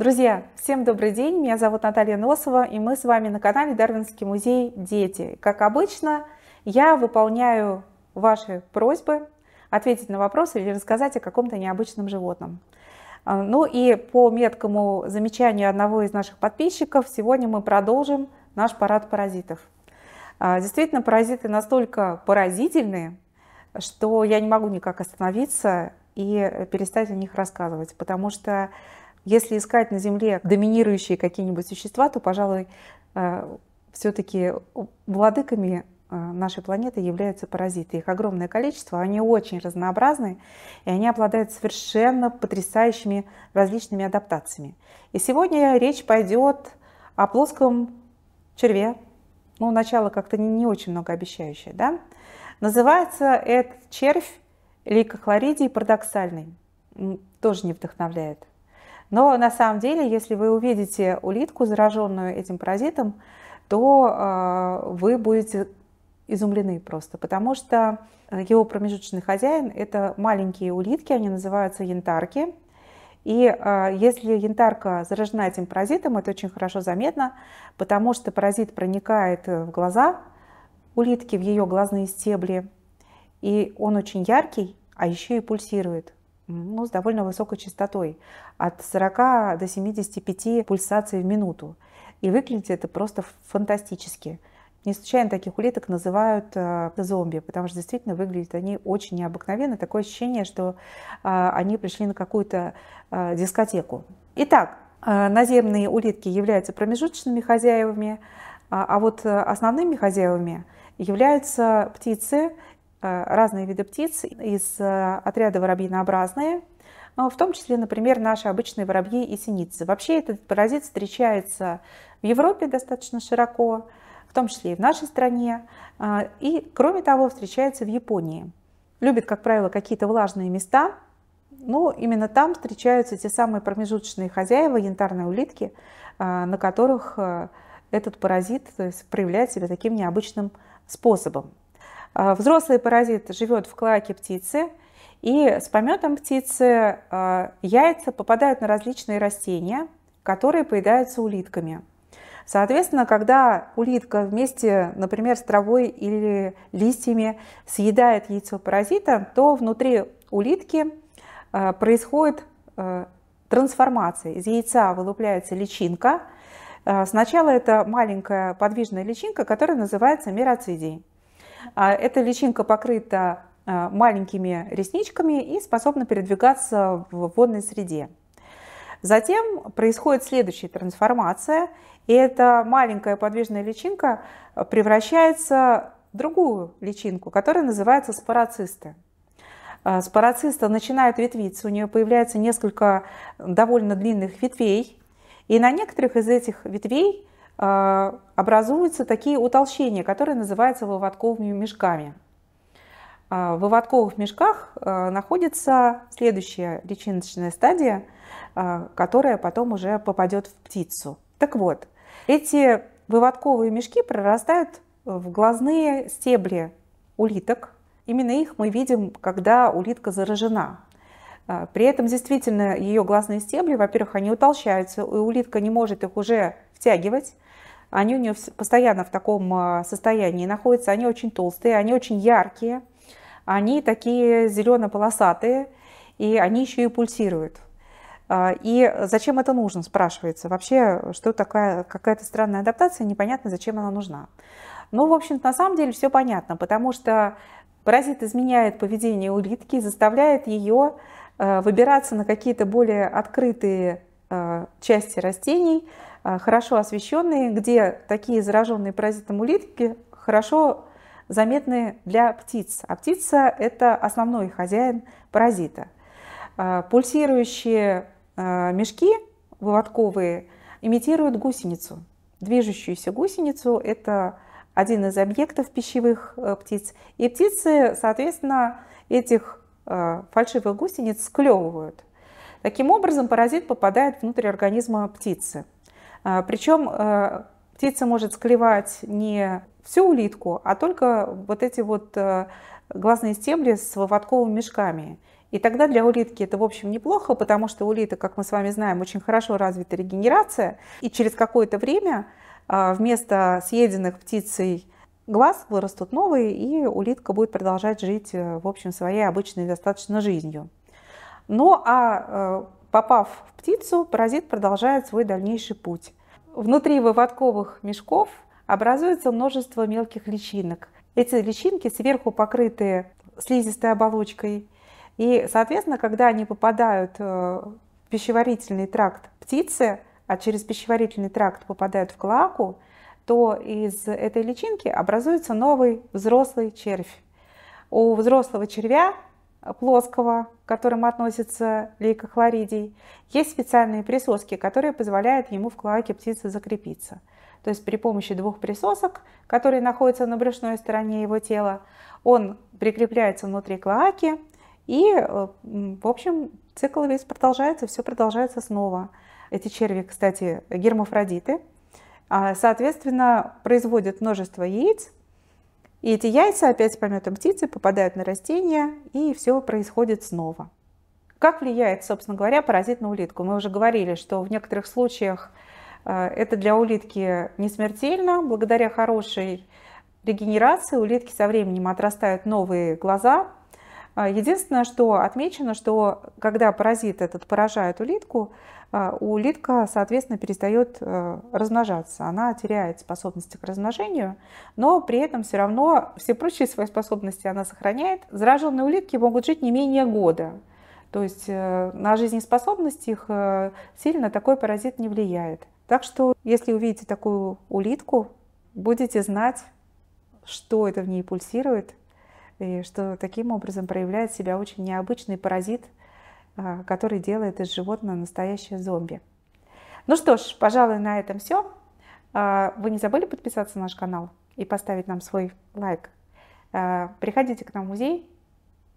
Друзья, всем добрый день, меня зовут Наталья Носова, и мы с вами на канале Дарвинский музей «Дети». Как обычно, я выполняю ваши просьбы ответить на вопросы или рассказать о каком-то необычном животном. А, ну и по меткому замечанию одного из наших подписчиков, сегодня мы продолжим наш парад паразитов. А, действительно, паразиты настолько поразительные, что я не могу никак остановиться и перестать о них рассказывать, потому что если искать на Земле доминирующие какие-нибудь существа, то, пожалуй, э, все-таки владыками э, нашей планеты являются паразиты. Их огромное количество, они очень разнообразны, и они обладают совершенно потрясающими различными адаптациями. И сегодня речь пойдет о плоском черве. Ну, начало как-то не очень многообещающее, да? Называется этот червь лейкохлоридий парадоксальный. Тоже не вдохновляет. Но на самом деле, если вы увидите улитку, зараженную этим паразитом, то э, вы будете изумлены просто, потому что его промежуточный хозяин – это маленькие улитки, они называются янтарки. И э, если янтарка заражена этим паразитом, это очень хорошо заметно, потому что паразит проникает в глаза улитки, в ее глазные стебли, и он очень яркий, а еще и пульсирует ну, с довольно высокой частотой, от 40 до 75 пульсаций в минуту. И выглядит это просто фантастически. Не случайно таких улиток называют э, зомби, потому что действительно выглядят они очень необыкновенно. Такое ощущение, что э, они пришли на какую-то э, дискотеку. Итак, э, наземные улитки являются промежуточными хозяевами, а, а вот э, основными хозяевами являются птицы, Э, разные виды птиц из э, отряда воробьинообразные, э, в том числе, например, наши обычные воробьи и синицы. Вообще этот паразит встречается в Европе достаточно широко, в том числе и в нашей стране, и, кроме того, встречается в Японии. Любит, как правило, какие-то влажные места, но именно там встречаются те самые промежуточные хозяева, янтарные улитки, на которых этот паразит есть, проявляет себя таким необычным способом. А, взрослый паразит живет в клаке птицы, и с пометом птицы а, яйца попадают на различные растения, которые поедаются улитками. Соответственно, когда улитка вместе, например, с травой или листьями съедает яйцо паразита, то внутри улитки а, происходит трансформация. Из яйца вылупляется личинка. Сначала это маленькая подвижная личинка, которая называется мероцидией. А, эта личинка покрыта а, маленькими ресничками и способна передвигаться в водной среде. Затем происходит следующая трансформация, и эта маленькая подвижная личинка превращается в другую личинку, которая называется спорацисты. А, Спорациста начинает ветвиться, у нее появляется несколько довольно длинных ветвей, и на некоторых из этих ветвей а, образуются такие утолщения, которые называются выводковыми мешками. А, в выводковых мешках а, находится следующая личиночная стадия, которая потом уже попадет в птицу. Так вот, эти выводковые мешки прорастают в глазные стебли улиток. Именно их мы видим, когда улитка заражена. При этом действительно ее глазные стебли, во-первых, они утолщаются, и улитка не может их уже втягивать. Они у нее постоянно в таком а, состоянии находятся. Они очень толстые, они очень яркие, они такие зелено-полосатые, и они еще и пульсируют. А, и зачем это нужно, спрашивается. Вообще, что такая какая-то странная адаптация, непонятно, зачем она нужна. Ну, в общем-то, на самом деле все понятно, потому что паразит изменяет поведение улитки заставляет ее а, выбираться на какие-то более открытые части растений, а, хорошо освещенные, где такие зараженные паразитом улитки хорошо заметны для птиц. А птица – это основной хозяин паразита. А, пульсирующие а, мешки выводковые имитируют гусеницу, движущуюся гусеницу. Это один из объектов пищевых э, птиц. И птицы, соответственно, этих э, фальшивых гусениц склевывают. Таким образом, паразит попадает внутрь организма птицы. А, Причем э, птица может склевать не всю улитку, а только вот эти вот э, глазные стебли с выводковыми мешками. И тогда для улитки это, в общем, неплохо, потому что улита, как мы с вами знаем, очень хорошо развита регенерация. И через какое-то время а, вместо съеденных птицей глаз вырастут новые, и улитка будет продолжать жить, э, в общем, своей обычной достаточно жизнью. Ну а Попав в птицу, паразит продолжает свой дальнейший путь. Внутри выводковых мешков образуется множество мелких личинок. Эти личинки сверху покрыты слизистой оболочкой. И, соответственно, когда они попадают э, в пищеварительный тракт птицы, а через пищеварительный тракт попадают в клаку, то из этой личинки образуется новый взрослый червь. У взрослого червя плоского, к которому относится лейкохлоридий, есть специальные присоски, которые позволяют ему в клоаке птицы закрепиться. То есть при помощи двух присосок, которые находятся на брюшной стороне его тела, он прикрепляется внутри клоаки, и, э, в общем, цикл весь продолжается, все продолжается снова. Эти черви, кстати, гермафродиты, а, соответственно, производят множество яиц, и эти яйца опять с пометом птицы попадают на растения, и все происходит снова. Как влияет, собственно говоря, паразит на улитку? Мы уже говорили, что в некоторых случаях э, это для улитки не смертельно. Благодаря хорошей регенерации улитки со временем отрастают новые глаза, а, единственное, что отмечено, что когда паразит этот поражает улитку, а, улитка, соответственно, перестает э, размножаться. Она теряет способности к размножению, но при этом все равно все прочие свои способности она сохраняет. Зараженные улитки могут жить не менее года. То есть э, на жизнеспособность их э, сильно такой паразит не влияет. Так что, если увидите такую улитку, будете знать, что это в ней пульсирует, и что таким образом проявляет себя очень необычный паразит, а, который делает из животного настоящее зомби. Ну что ж, пожалуй, на этом все. А, вы не забыли подписаться на наш канал и поставить нам свой лайк? А, приходите к нам в музей.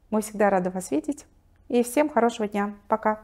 Мы всегда рады вас видеть. И всем хорошего дня. Пока.